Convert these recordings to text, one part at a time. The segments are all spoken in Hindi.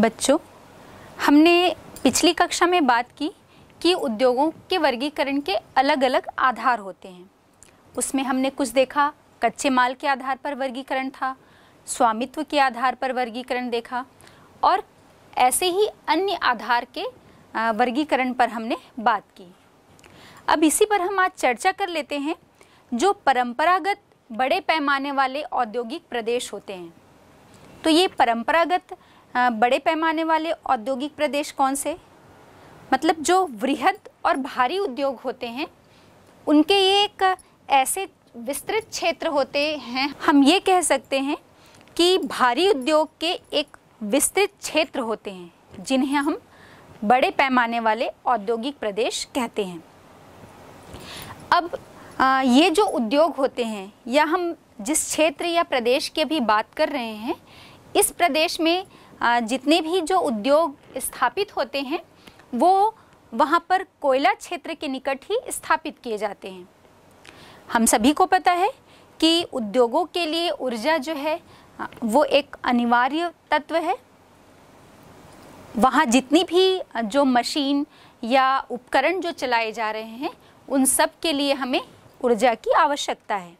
बच्चों हमने पिछली कक्षा में बात की कि उद्योगों के वर्गीकरण के अलग अलग आधार होते हैं उसमें हमने कुछ देखा कच्चे माल के आधार पर वर्गीकरण था स्वामित्व के आधार पर वर्गीकरण देखा और ऐसे ही अन्य आधार के वर्गीकरण पर हमने बात की अब इसी पर हम आज चर्चा कर लेते हैं जो परंपरागत बड़े पैमाने वाले औद्योगिक प्रदेश होते हैं तो ये परंपरागत हाँ, बड़े पैमाने वाले औद्योगिक प्रदेश कौन से मतलब जो वृहद और भारी उद्योग होते हैं उनके ये एक ऐसे विस्तृत क्षेत्र होते हैं हम ये कह सकते हैं कि भारी उद्योग के एक विस्तृत क्षेत्र होते हैं जिन्हें हम बड़े पैमाने वाले औद्योगिक प्रदेश कहते हैं अब ये जो उद्योग होते हैं या हम जिस क्षेत्र या प्रदेश की भी बात कर रहे हैं इस प्रदेश में जितने भी जो उद्योग स्थापित होते हैं वो वहाँ पर कोयला क्षेत्र के निकट ही स्थापित किए जाते हैं हम सभी को पता है कि उद्योगों के लिए ऊर्जा जो है वो एक अनिवार्य तत्व है वहाँ जितनी भी जो मशीन या उपकरण जो चलाए जा रहे हैं उन सब के लिए हमें ऊर्जा की आवश्यकता है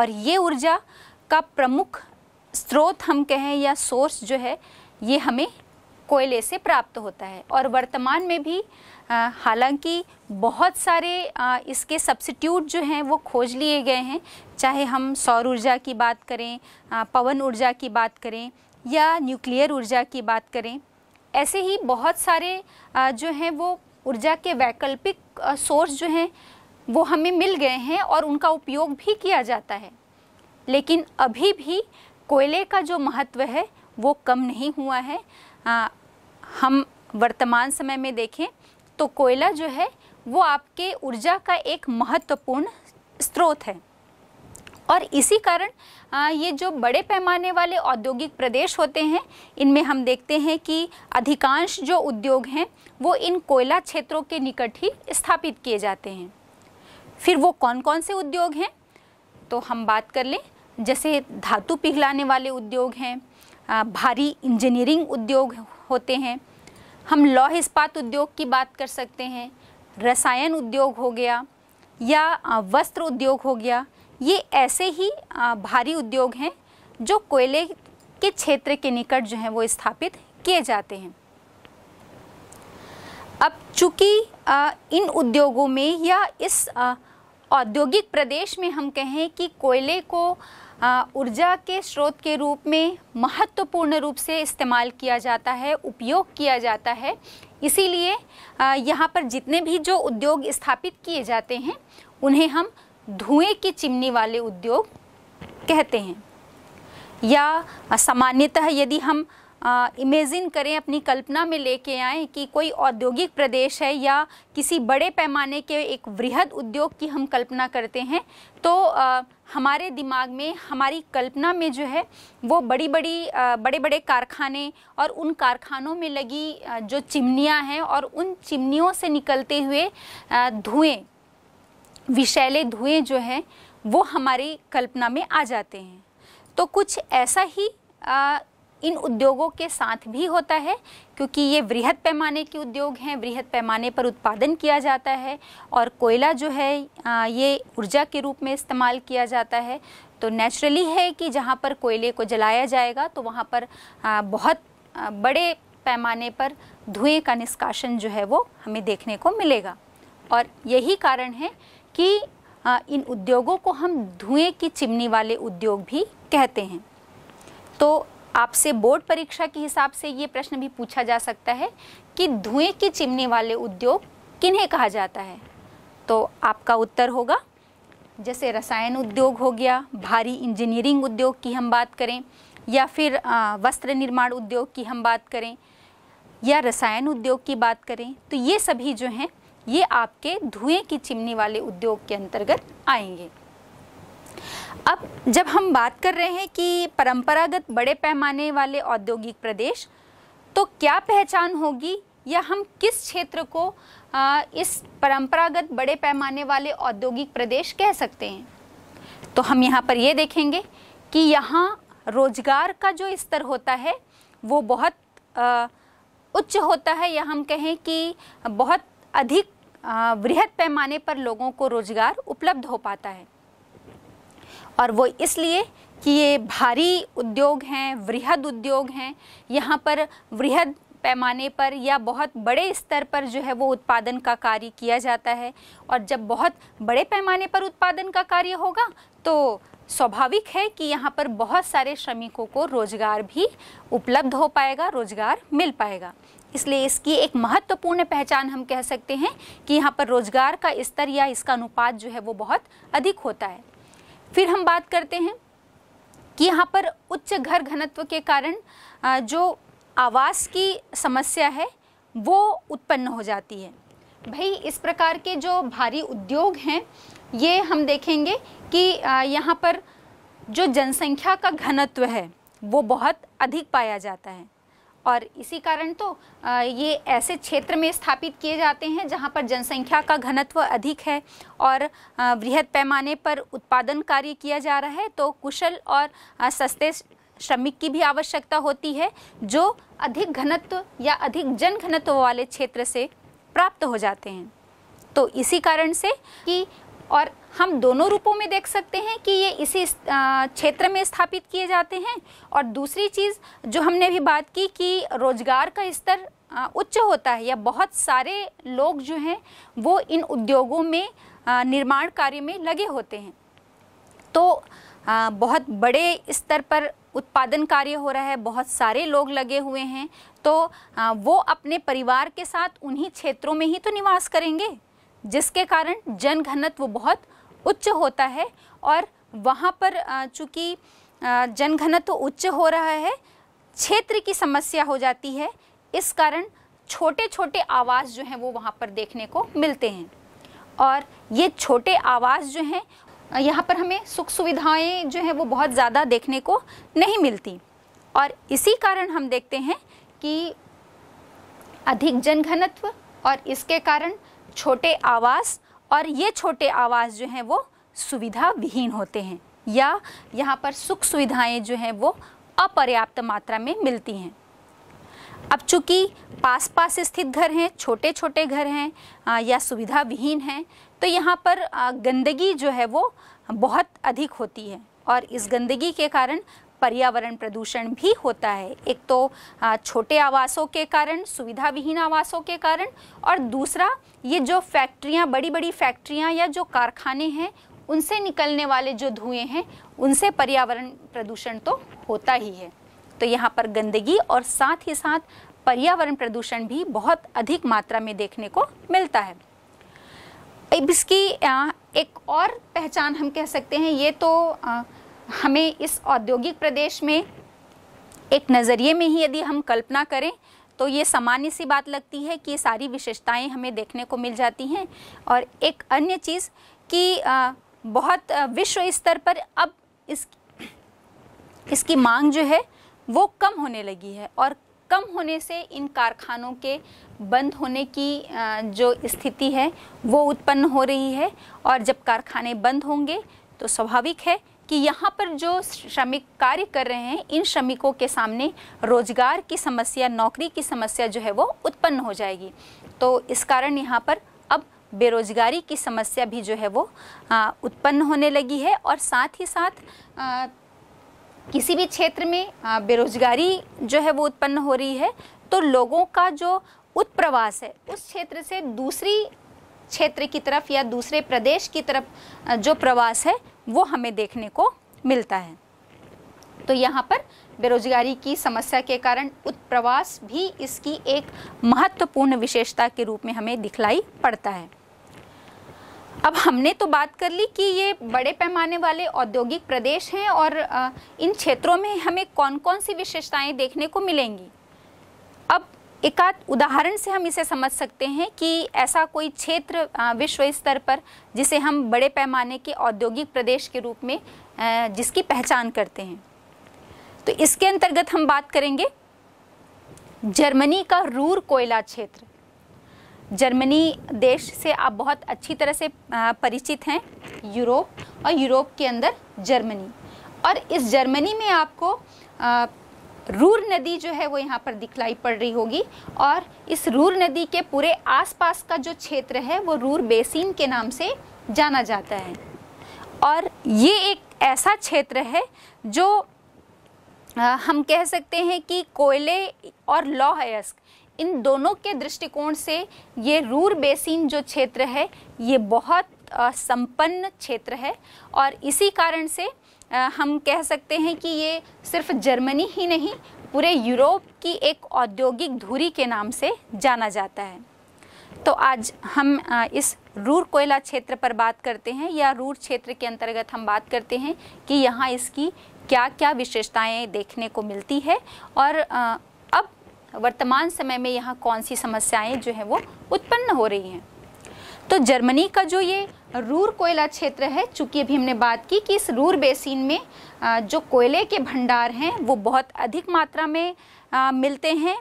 और ये ऊर्जा का प्रमुख स्रोत हम कहें या सोर्स जो है ये हमें कोयले से प्राप्त होता है और वर्तमान में भी हालांकि बहुत सारे आ, इसके सब्सिट्यूट जो हैं वो खोज लिए गए हैं चाहे हम सौर ऊर्जा की बात करें आ, पवन ऊर्जा की बात करें या न्यूक्लियर ऊर्जा की बात करें ऐसे ही बहुत सारे आ, जो हैं वो ऊर्जा के वैकल्पिक सोर्स जो हैं वो हमें मिल गए हैं और उनका उपयोग भी किया जाता है लेकिन अभी भी कोयले का जो महत्व है वो कम नहीं हुआ है आ, हम वर्तमान समय में देखें तो कोयला जो है वो आपके ऊर्जा का एक महत्वपूर्ण स्रोत है और इसी कारण ये जो बड़े पैमाने वाले औद्योगिक प्रदेश होते हैं इनमें हम देखते हैं कि अधिकांश जो उद्योग हैं वो इन कोयला क्षेत्रों के निकट ही स्थापित किए जाते हैं फिर वो कौन कौन से उद्योग हैं तो हम बात कर लें जैसे धातु पिघलाने वाले उद्योग हैं भारी इंजीनियरिंग उद्योग होते हैं हम लौह इस्पात उद्योग की बात कर सकते हैं रसायन उद्योग हो गया या वस्त्र उद्योग हो गया ये ऐसे ही भारी उद्योग हैं जो कोयले के क्षेत्र के निकट जो हैं वो स्थापित किए जाते हैं अब चूँकि इन उद्योगों में या इस औद्योगिक प्रदेश में हम कहें कि कोयले को ऊर्जा के स्रोत के रूप में महत्वपूर्ण रूप से इस्तेमाल किया जाता है उपयोग किया जाता है इसीलिए यहाँ पर जितने भी जो उद्योग स्थापित किए जाते हैं उन्हें हम धुएं की चिमनी वाले उद्योग कहते हैं या सामान्यतः यदि हम इमेजिन करें अपनी कल्पना में लेके आए कि कोई औद्योगिक प्रदेश है या किसी बड़े पैमाने के एक वृहद उद्योग की हम कल्पना करते हैं तो आ, हमारे दिमाग में हमारी कल्पना में जो है वो बड़ी बड़ी बड़े बड़े कारखाने और उन कारखानों में लगी जो चिमनियाँ हैं और उन चिमनियों से निकलते हुए धुएँ विषैले धुएँ जो हैं वो हमारी कल्पना में आ जाते हैं तो कुछ ऐसा ही इन उद्योगों के साथ भी होता है क्योंकि ये वृहद पैमाने के उद्योग हैं वृहद पैमाने पर उत्पादन किया जाता है और कोयला जो है ये ऊर्जा के रूप में इस्तेमाल किया जाता है तो नेचुरली है कि जहाँ पर कोयले को जलाया जाएगा तो वहाँ पर बहुत बड़े पैमाने पर धुएं का निष्कासन जो है वो हमें देखने को मिलेगा और यही कारण है कि इन उद्योगों को हम धुएं की चिमनी वाले उद्योग भी कहते हैं तो आपसे बोर्ड परीक्षा के हिसाब से ये प्रश्न भी पूछा जा सकता है कि धुएं की चिमनी वाले उद्योग किन्हें कहा जाता है तो आपका उत्तर होगा जैसे रसायन उद्योग हो गया भारी इंजीनियरिंग उद्योग की हम बात करें या फिर वस्त्र निर्माण उद्योग की हम बात करें या रसायन उद्योग की बात करें तो ये सभी जो हैं ये आपके धुएं की चिमनी वाले उद्योग के अंतर्गत आएंगे अब जब हम बात कर रहे हैं कि परंपरागत बड़े पैमाने वाले औद्योगिक प्रदेश तो क्या पहचान होगी या हम किस क्षेत्र को आ, इस परंपरागत बड़े पैमाने वाले औद्योगिक प्रदेश कह सकते हैं तो हम यहाँ पर ये देखेंगे कि यहाँ रोजगार का जो स्तर होता है वो बहुत आ, उच्च होता है या हम कहें कि बहुत अधिक वृहद पैमाने पर लोगों को रोजगार उपलब्ध हो पाता है और वो इसलिए कि ये भारी उद्योग हैं वृहद उद्योग हैं यहाँ पर वृहद पैमाने पर या बहुत बड़े स्तर पर जो है वो उत्पादन का कार्य किया जाता है और जब बहुत बड़े पैमाने पर उत्पादन का कार्य होगा तो स्वाभाविक है कि यहाँ पर बहुत सारे श्रमिकों को रोजगार भी उपलब्ध हो पाएगा रोजगार मिल पाएगा इसलिए इसकी एक महत्वपूर्ण पहचान हम कह सकते हैं कि यहाँ पर रोजगार का स्तर या इसका अनुपात जो है वो बहुत अधिक होता है फिर हम बात करते हैं कि यहाँ पर उच्च घर घनत्व के कारण जो आवास की समस्या है वो उत्पन्न हो जाती है भाई इस प्रकार के जो भारी उद्योग हैं ये हम देखेंगे कि यहाँ पर जो जनसंख्या का घनत्व है वो बहुत अधिक पाया जाता है और इसी कारण तो ये ऐसे क्षेत्र में स्थापित किए जाते हैं जहाँ पर जनसंख्या का घनत्व अधिक है और वृहद पैमाने पर उत्पादन कार्य किया जा रहा है तो कुशल और सस्ते श्रमिक की भी आवश्यकता होती है जो अधिक घनत्व या अधिक जन घनत्व वाले क्षेत्र से प्राप्त हो जाते हैं तो इसी कारण से कि और हम दोनों रूपों में देख सकते हैं कि ये इसी क्षेत्र में स्थापित किए जाते हैं और दूसरी चीज़ जो हमने भी बात की कि रोजगार का स्तर उच्च होता है या बहुत सारे लोग जो हैं वो इन उद्योगों में निर्माण कार्य में लगे होते हैं तो बहुत बड़े स्तर पर उत्पादन कार्य हो रहा है बहुत सारे लोग लगे हुए हैं तो वो अपने परिवार के साथ उन्हीं क्षेत्रों में ही तो निवास करेंगे जिसके कारण जन घनत्व बहुत उच्च होता है और वहाँ पर चूँकि जनघनत्व उच्च हो रहा है क्षेत्र की समस्या हो जाती है इस कारण छोटे छोटे आवास जो हैं वो वहाँ पर देखने को मिलते हैं और ये छोटे आवास जो हैं यहाँ पर हमें सुख सुविधाएं जो हैं वो बहुत ज़्यादा देखने को नहीं मिलती और इसी कारण हम देखते हैं कि अधिक जनघनत्व और इसके कारण छोटे आवास और ये छोटे आवास जो हैं वो सुविधा विहीन होते हैं या यहाँ पर सुख सुविधाएं जो हैं वो अपर्याप्त मात्रा में मिलती हैं अब चूंकि पास पास स्थित घर हैं छोटे छोटे घर हैं या सुविधा विहीन हैं तो यहाँ पर गंदगी जो है वो बहुत अधिक होती है और इस गंदगी के कारण पर्यावरण प्रदूषण भी होता है एक तो छोटे आवासों के कारण सुविधा विहीन आवासों के कारण और दूसरा ये जो फैक्ट्रियाँ बड़ी बड़ी फैक्ट्रियाँ या जो कारखाने हैं उनसे निकलने वाले जो धुएँ हैं उनसे पर्यावरण प्रदूषण तो होता ही है तो यहाँ पर गंदगी और साथ ही साथ पर्यावरण प्रदूषण भी बहुत अधिक मात्रा में देखने को मिलता है अब इसकी एक और पहचान हम कह सकते हैं ये तो हमें इस औद्योगिक प्रदेश में एक नज़रिए में ही यदि हम कल्पना करें तो ये सामान्य सी बात लगती है कि ये सारी विशेषताएं हमें देखने को मिल जाती हैं और एक अन्य चीज़ कि बहुत विश्व स्तर पर अब इस इसकी मांग जो है वो कम होने लगी है और कम होने से इन कारखानों के बंद होने की जो स्थिति है वो उत्पन्न हो रही है और जब कारखाने बंद होंगे तो स्वाभाविक है कि यहाँ पर जो श्रमिक कार्य कर रहे हैं इन श्रमिकों के सामने रोजगार की समस्या नौकरी की समस्या जो है वो उत्पन्न हो जाएगी तो इस कारण यहाँ पर अब बेरोजगारी की समस्या भी जो है वो उत्पन्न होने लगी है और साथ ही साथ आ, किसी भी क्षेत्र में बेरोजगारी जो है वो उत्पन्न हो रही है तो लोगों का जो उत्प्रवास है उस क्षेत्र से दूसरी क्षेत्र की तरफ या दूसरे प्रदेश की तरफ जो प्रवास है वो हमें देखने को मिलता है तो यहाँ पर बेरोजगारी की समस्या के कारण उत्प्रवास भी इसकी एक महत्वपूर्ण विशेषता के रूप में हमें दिखलाई पड़ता है अब हमने तो बात कर ली कि ये बड़े पैमाने वाले औद्योगिक प्रदेश हैं और इन क्षेत्रों में हमें कौन कौन सी विशेषताएं देखने को मिलेंगी अब एकाध उदाहरण से हम इसे समझ सकते हैं कि ऐसा कोई क्षेत्र विश्व स्तर पर जिसे हम बड़े पैमाने के औद्योगिक प्रदेश के रूप में जिसकी पहचान करते हैं तो इसके अंतर्गत हम बात करेंगे जर्मनी का रूर कोयला क्षेत्र जर्मनी देश से आप बहुत अच्छी तरह से परिचित हैं यूरोप और यूरोप के अंदर जर्मनी और इस जर्मनी में आपको रूर नदी जो है वो यहाँ पर दिखलाई पड़ रही होगी और इस रूर नदी के पूरे आसपास का जो क्षेत्र है वो रूर बेसिन के नाम से जाना जाता है और ये एक ऐसा क्षेत्र है जो आ, हम कह सकते हैं कि कोयले और लौह अयस्क इन दोनों के दृष्टिकोण से ये रूर बेसिन जो क्षेत्र है ये बहुत संपन्न क्षेत्र है और इसी कारण से हम कह सकते हैं कि ये सिर्फ जर्मनी ही नहीं पूरे यूरोप की एक औद्योगिक धुरी के नाम से जाना जाता है तो आज हम इस रूर कोयला क्षेत्र पर बात करते हैं या रूर क्षेत्र के अंतर्गत हम बात करते हैं कि यहाँ इसकी क्या क्या विशेषताएं देखने को मिलती है और अब वर्तमान समय में यहाँ कौन सी समस्याएं जो हैं वो उत्पन्न हो रही हैं तो जर्मनी का जो ये रूर कोयला क्षेत्र है चूँकि अभी हमने बात की कि इस रूर बेसिन में जो कोयले के भंडार हैं वो बहुत अधिक मात्रा में मिलते हैं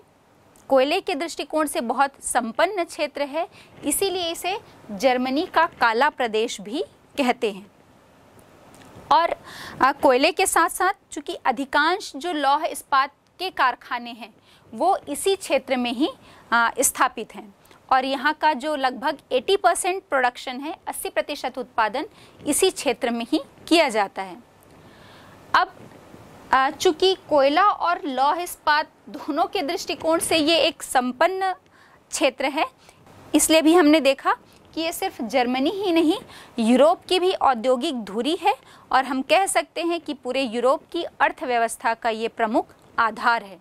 कोयले के दृष्टिकोण से बहुत संपन्न क्षेत्र है इसीलिए इसे जर्मनी का काला प्रदेश भी कहते हैं और कोयले के साथ साथ चूँकि अधिकांश जो लौह इस्पात के कारखाने हैं वो इसी क्षेत्र में ही स्थापित हैं और यहाँ का जो लगभग 80 परसेंट प्रोडक्शन है 80 प्रतिशत उत्पादन इसी क्षेत्र में ही किया जाता है अब चूंकि कोयला और लौह इस्पात दोनों के दृष्टिकोण से ये एक संपन्न क्षेत्र है इसलिए भी हमने देखा कि ये सिर्फ जर्मनी ही नहीं यूरोप की भी औद्योगिक धुरी है और हम कह सकते हैं कि पूरे यूरोप की अर्थव्यवस्था का ये प्रमुख आधार है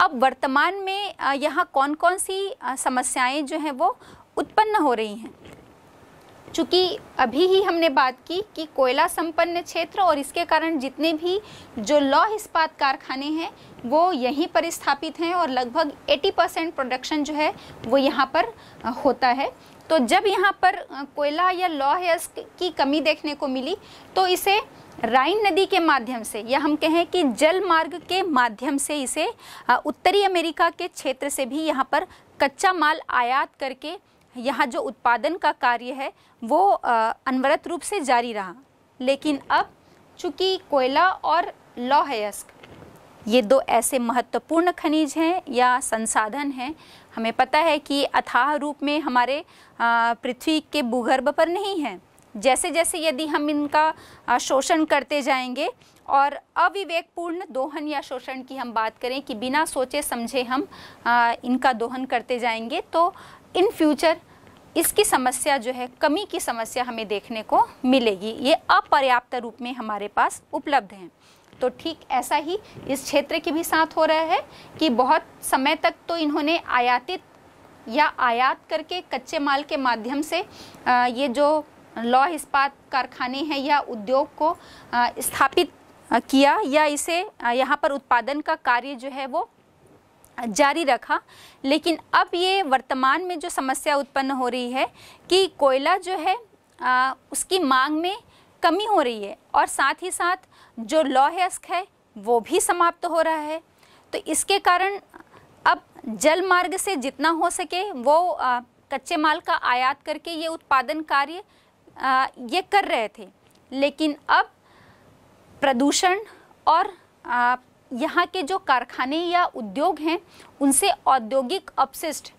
अब वर्तमान में यहाँ कौन कौन सी समस्याएं जो हैं वो उत्पन्न हो रही हैं चूँकि अभी ही हमने बात की कि कोयला संपन्न क्षेत्र और इसके कारण जितने भी जो लौह इस्पात कारखाने हैं वो यहीं पर स्थापित हैं और लगभग 80 परसेंट प्रोडक्शन जो है वो यहाँ पर होता है तो जब यहाँ पर कोयला या लौह की कमी देखने को मिली तो इसे राइन नदी के माध्यम से या हम कहें कि जल मार्ग के माध्यम से इसे उत्तरी अमेरिका के क्षेत्र से भी यहाँ पर कच्चा माल आयात करके यहाँ जो उत्पादन का कार्य है वो अनवरत रूप से जारी रहा लेकिन अब चूँकि कोयला और लौहयस्क ये दो ऐसे महत्वपूर्ण खनिज हैं या संसाधन हैं हमें पता है कि अथाह रूप में हमारे पृथ्वी के भूगर्भ पर नहीं हैं जैसे जैसे यदि हम इनका शोषण करते जाएंगे और अविवेकपूर्ण दोहन या शोषण की हम बात करें कि बिना सोचे समझे हम इनका दोहन करते जाएंगे तो इन फ्यूचर इसकी समस्या जो है कमी की समस्या हमें देखने को मिलेगी ये अपर्याप्त रूप में हमारे पास उपलब्ध हैं तो ठीक ऐसा ही इस क्षेत्र के भी साथ हो रहा है कि बहुत समय तक तो इन्होंने आयातित या आयात करके कच्चे माल के माध्यम से ये जो लौह इस्पात कारखाने हैं या उद्योग को स्थापित किया या इसे यहाँ पर उत्पादन का कार्य जो है वो जारी रखा लेकिन अब ये वर्तमान में जो समस्या उत्पन्न हो रही है कि कोयला जो है आ, उसकी मांग में कमी हो रही है और साथ ही साथ जो लौह अस्क है वो भी समाप्त हो रहा है तो इसके कारण अब जल मार्ग से जितना हो सके वो आ, कच्चे माल का आयात करके ये उत्पादन कार्य ये कर रहे थे लेकिन अब प्रदूषण और यहाँ के जो कारखाने या उद्योग हैं उनसे औद्योगिक अपशिष्ट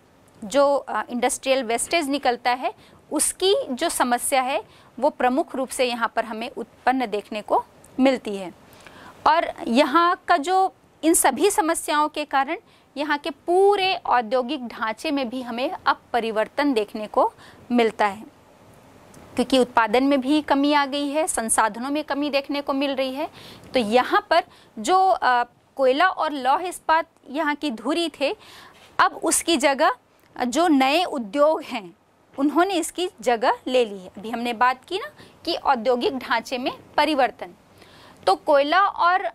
जो इंडस्ट्रियल वेस्टेज निकलता है उसकी जो समस्या है वो प्रमुख रूप से यहाँ पर हमें उत्पन्न देखने को मिलती है और यहाँ का जो इन सभी समस्याओं के कारण यहाँ के पूरे औद्योगिक ढांचे में भी हमें अब परिवर्तन देखने को मिलता है क्योंकि उत्पादन में भी कमी आ गई है संसाधनों में कमी देखने को मिल रही है तो यहाँ पर जो कोयला और लौह इस्पात यहाँ की धुरी थे अब उसकी जगह जो नए उद्योग हैं उन्होंने इसकी जगह ले ली है अभी हमने बात की ना कि औद्योगिक ढांचे में परिवर्तन तो कोयला और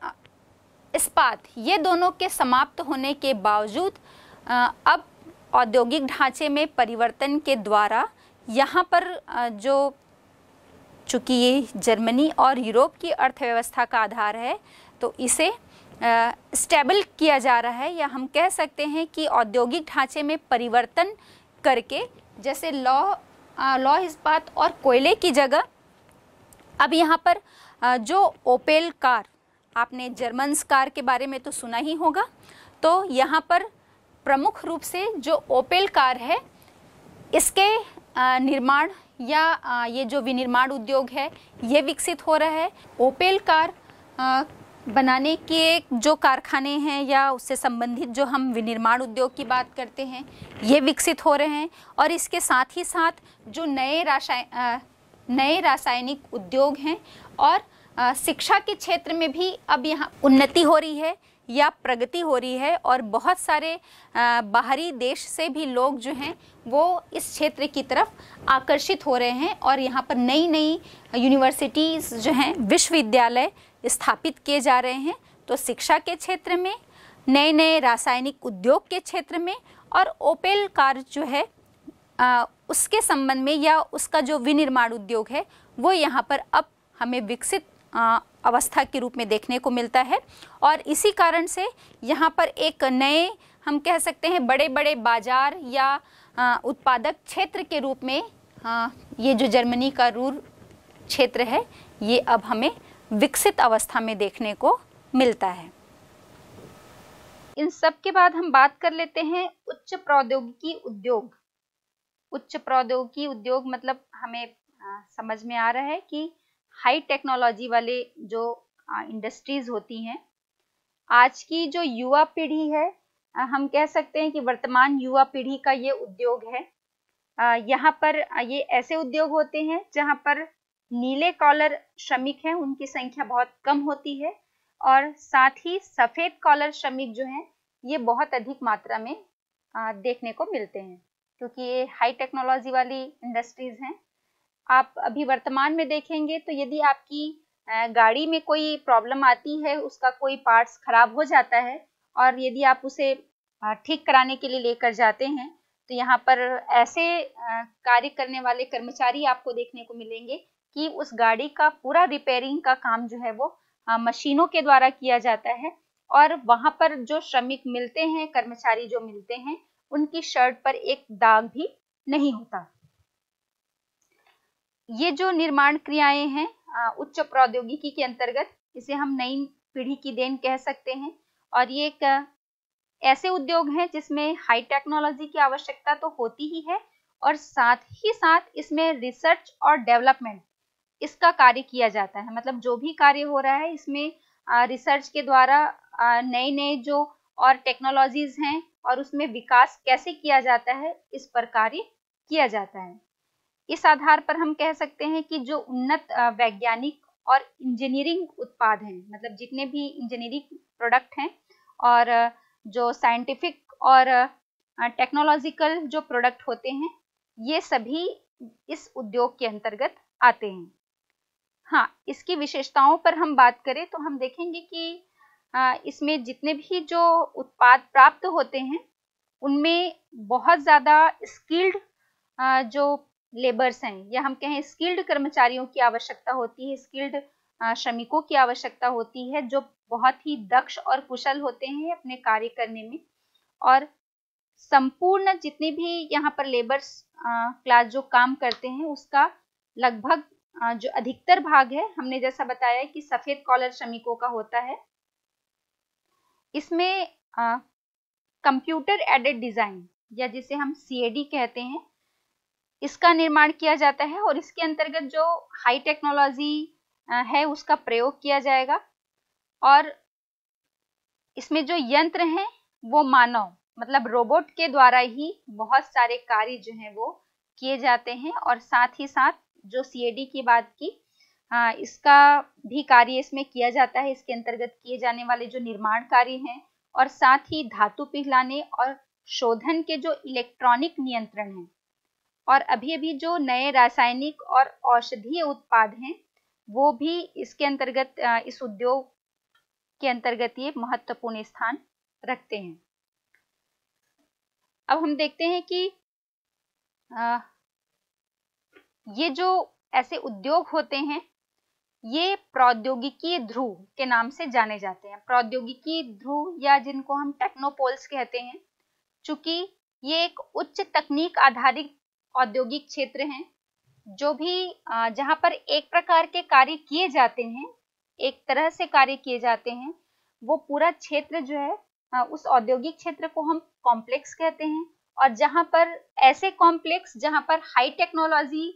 इस्पात ये दोनों के समाप्त होने के बावजूद अब औद्योगिक ढांचे में परिवर्तन के द्वारा यहाँ पर जो चूँकि ये जर्मनी और यूरोप की अर्थव्यवस्था का आधार है तो इसे स्टेबल किया जा रहा है या हम कह सकते हैं कि औद्योगिक ढांचे में परिवर्तन करके जैसे लॉ लॉ इस्पात और कोयले की जगह अब यहाँ पर आ, जो ओपेल कार आपने जर्मन कार के बारे में तो सुना ही होगा तो यहाँ पर प्रमुख रूप से जो ओपेल कार है इसके निर्माण या ये जो विनिर्माण उद्योग है ये विकसित हो रहा है ओपेल कार बनाने के जो कारखाने हैं या उससे संबंधित जो हम विनिर्माण उद्योग की बात करते हैं ये विकसित हो रहे हैं और इसके साथ ही साथ जो नए रासायन नए रासायनिक उद्योग हैं और शिक्षा के क्षेत्र में भी अब यहाँ उन्नति हो रही है या प्रगति हो रही है और बहुत सारे बाहरी देश से भी लोग जो हैं वो इस क्षेत्र की तरफ आकर्षित हो रहे हैं और यहाँ पर नई नई यूनिवर्सिटीज़ जो हैं विश्वविद्यालय स्थापित किए जा रहे हैं तो शिक्षा के क्षेत्र में नए नए रासायनिक उद्योग के क्षेत्र में और ओपेल कार जो है आ, उसके संबंध में या उसका जो विनिर्माण उद्योग है वो यहाँ पर अब हमें विकसित अवस्था के रूप में देखने को मिलता है और इसी कारण से यहाँ पर एक नए हम कह सकते हैं बड़े बड़े बाजार या उत्पादक क्षेत्र के रूप में ये जो जर्मनी का रूर क्षेत्र है ये अब हमें विकसित अवस्था में देखने को मिलता है इन सब के बाद हम बात कर लेते हैं उच्च प्रौद्योगिकी उद्योग उच्च प्रौद्योगिकी उद्योग मतलब हमें समझ में आ रहा है कि हाई टेक्नोलॉजी वाले जो इंडस्ट्रीज होती हैं आज की जो युवा पीढ़ी है हम कह सकते हैं कि वर्तमान युवा पीढ़ी का ये उद्योग है यहाँ पर ये ऐसे उद्योग होते हैं जहाँ पर नीले कॉलर श्रमिक हैं उनकी संख्या बहुत कम होती है और साथ ही सफ़ेद कॉलर श्रमिक जो हैं ये बहुत अधिक मात्रा में देखने को मिलते हैं क्योंकि ये हाई टेक्नोलॉजी वाली इंडस्ट्रीज हैं आप अभी वर्तमान में देखेंगे तो यदि आपकी गाड़ी में कोई प्रॉब्लम आती है उसका कोई पार्ट्स खराब हो जाता है और यदि आप उसे ठीक कराने के लिए लेकर जाते हैं तो यहाँ पर ऐसे कार्य करने वाले कर्मचारी आपको देखने को मिलेंगे कि उस गाड़ी का पूरा रिपेयरिंग का काम जो है वो मशीनों के द्वारा किया जाता है और वहां पर जो श्रमिक मिलते हैं कर्मचारी जो मिलते हैं उनकी शर्ट पर एक दाग भी नहीं होता ये जो निर्माण क्रियाएं हैं उच्च प्रौद्योगिकी के अंतर्गत इसे हम नई पीढ़ी की देन कह सकते हैं और ये एक ऐसे उद्योग हैं जिसमें हाई टेक्नोलॉजी की आवश्यकता तो होती ही है और साथ ही साथ इसमें रिसर्च और डेवलपमेंट इसका कार्य किया जाता है मतलब जो भी कार्य हो रहा है इसमें रिसर्च के द्वारा नए नए जो और टेक्नोलॉजीज हैं और उसमें विकास कैसे किया जाता है इस पर कार्य किया जाता है इस आधार पर हम कह सकते हैं कि जो उन्नत वैज्ञानिक और इंजीनियरिंग उत्पाद हैं मतलब जितने भी इंजीनियरिंग प्रोडक्ट हैं और जो साइंटिफिक और टेक्नोलॉजिकल जो प्रोडक्ट होते हैं ये सभी इस उद्योग के अंतर्गत आते हैं हाँ इसकी विशेषताओं पर हम बात करें तो हम देखेंगे कि इसमें जितने भी जो उत्पाद प्राप्त होते हैं उनमें बहुत ज़्यादा स्किल्ड जो लेबर्स हैं या हम कहें स्किल्ड कर्मचारियों की आवश्यकता होती है स्किल्ड श्रमिकों की आवश्यकता होती है जो बहुत ही दक्ष और कुशल होते हैं अपने कार्य करने में और संपूर्ण जितने भी यहाँ पर लेबर्स क्लास जो काम करते हैं उसका लगभग जो अधिकतर भाग है हमने जैसा बताया कि सफेद कॉलर श्रमिकों का होता है इसमें कंप्यूटर एडेड डिजाइन या जिसे हम सीएडी कहते हैं इसका निर्माण किया जाता है और इसके अंतर्गत जो हाई टेक्नोलॉजी है उसका प्रयोग किया जाएगा और इसमें जो यंत्र हैं वो मानव मतलब रोबोट के द्वारा ही बहुत सारे कार्य जो हैं वो किए जाते हैं और साथ ही साथ जो सीएडी की बात की आ, इसका भी कार्य इसमें किया जाता है इसके अंतर्गत किए जाने वाले जो निर्माण कार्य हैं और साथ ही धातु पिघलाने और शोधन के जो इलेक्ट्रॉनिक नियंत्रण है और अभी अभी जो नए रासायनिक और औषधीय उत्पाद हैं वो भी इसके अंतर्गत इस उद्योग के अंतर्गत ये महत्वपूर्ण स्थान रखते हैं अब हम देखते हैं कि आ, ये जो ऐसे उद्योग होते हैं ये प्रौद्योगिकी ध्रुव के नाम से जाने जाते हैं प्रौद्योगिकी ध्रुव या जिनको हम टेक्नोपोल्स कहते हैं चूंकि ये एक उच्च तकनीक आधारित औद्योगिक क्षेत्र हैं जो भी जहाँ पर एक प्रकार के कार्य किए जाते हैं एक तरह से कार्य किए जाते हैं वो पूरा क्षेत्र जो है उस औद्योगिक क्षेत्र को हम कॉम्प्लेक्स कहते हैं और जहाँ पर ऐसे कॉम्प्लेक्स जहाँ पर हाई टेक्नोलॉजी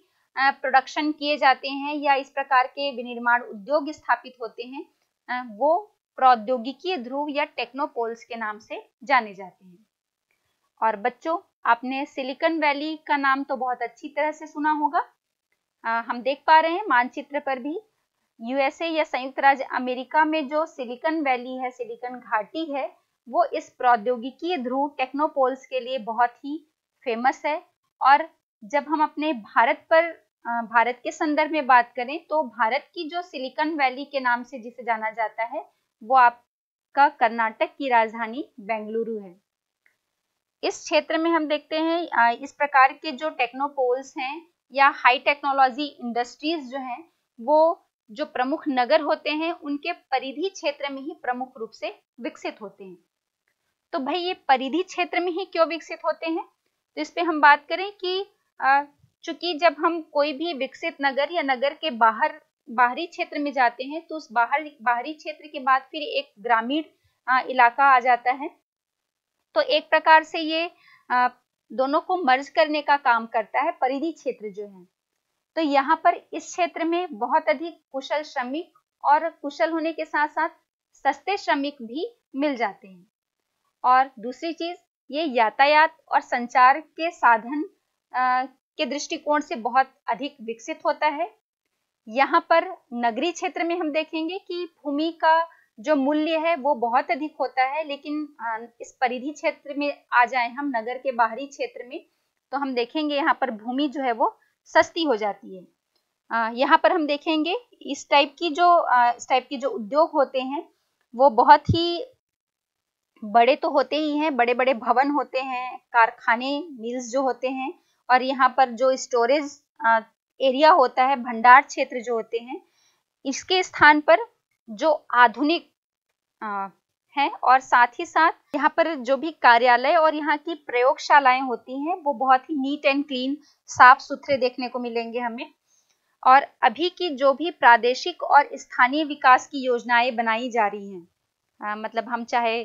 प्रोडक्शन किए जाते हैं या इस प्रकार के विनिर्माण उद्योग स्थापित होते हैं वो प्रौद्योगिकीय ध्रुव या टेक्नोपोल्स के नाम से जाने जाते हैं और बच्चों आपने सिलिकॉन वैली का नाम तो बहुत अच्छी तरह से सुना होगा आ, हम देख पा रहे हैं मानचित्र पर भी यूएसए या संयुक्त राज्य अमेरिका में जो सिलिकॉन वैली है सिलिकॉन घाटी है वो इस प्रौद्योगिकी ध्रुव टेक्नोपोल्स के लिए बहुत ही फेमस है और जब हम अपने भारत पर भारत के संदर्भ में बात करें तो भारत की जो सिलिकॉन वैली के नाम से जिसे जाना जाता है वो आपका कर्नाटक की राजधानी बेंगलुरु है इस क्षेत्र में हम देखते हैं इस प्रकार के जो टेक्नोपोल्स हैं या हाई टेक्नोलॉजी इंडस्ट्रीज जो हैं वो जो प्रमुख नगर होते हैं उनके परिधि क्षेत्र में ही प्रमुख रूप से विकसित होते हैं तो भाई ये परिधि क्षेत्र में ही क्यों विकसित होते हैं तो इस पे हम बात करें कि चूंकि जब हम कोई भी विकसित नगर या नगर के बाहर बाहरी क्षेत्र में जाते हैं तो उस बाहर बाहरी क्षेत्र के बाद फिर एक ग्रामीण इलाका आ जाता है तो एक प्रकार से ये आ, दोनों को मर्ज करने का काम करता है परिधि क्षेत्र जो है तो यहाँ पर इस क्षेत्र में बहुत अधिक कुशल श्रमिक और कुशल होने के साथ साथ सस्ते श्रमिक भी मिल जाते हैं और दूसरी चीज ये यातायात और संचार के साधन आ, के दृष्टिकोण से बहुत अधिक विकसित होता है यहाँ पर नगरी क्षेत्र में हम देखेंगे कि भूमि का जो मूल्य है वो बहुत अधिक होता है लेकिन अं, इस परिधि क्षेत्र में आ जाए हम नगर के बाहरी क्षेत्र में तो हम देखेंगे यहाँ पर भूमि जो है वो सस्ती हो जाती है यहाँ पर हम देखेंगे इस टाइप की जो इस टाइप के जो उद्योग होते हैं वो बहुत ही बड़े तो होते ही हैं बड़े बड़े भवन होते हैं कारखाने मिल्स जो होते हैं और यहाँ पर जो स्टोरेज एरिया होता है भंडार क्षेत्र जो होते हैं इसके स्थान पर जो आधुनिक है और साथ ही साथ यहाँ पर जो भी कार्यालय और यहाँ की प्रयोगशालाएं होती हैं वो बहुत ही नीट एंड क्लीन साफ सुथरे देखने को मिलेंगे हमें और अभी की जो भी प्रादेशिक और स्थानीय विकास की योजनाएं बनाई जा रही हैं आ, मतलब हम चाहे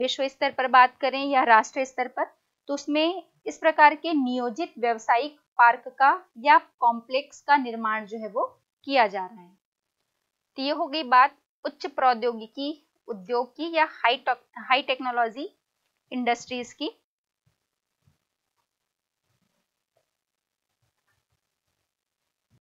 विश्व स्तर पर बात करें या राष्ट्रीय स्तर पर तो उसमें इस प्रकार के नियोजित व्यवसायिक पार्क का या कॉम्प्लेक्स का निर्माण जो है वो किया जा रहा है तो ये हो गई बात उच्च प्रौद्योगिकी उद्योग की या हाई हाई टेक्नोलॉजी इंडस्ट्रीज की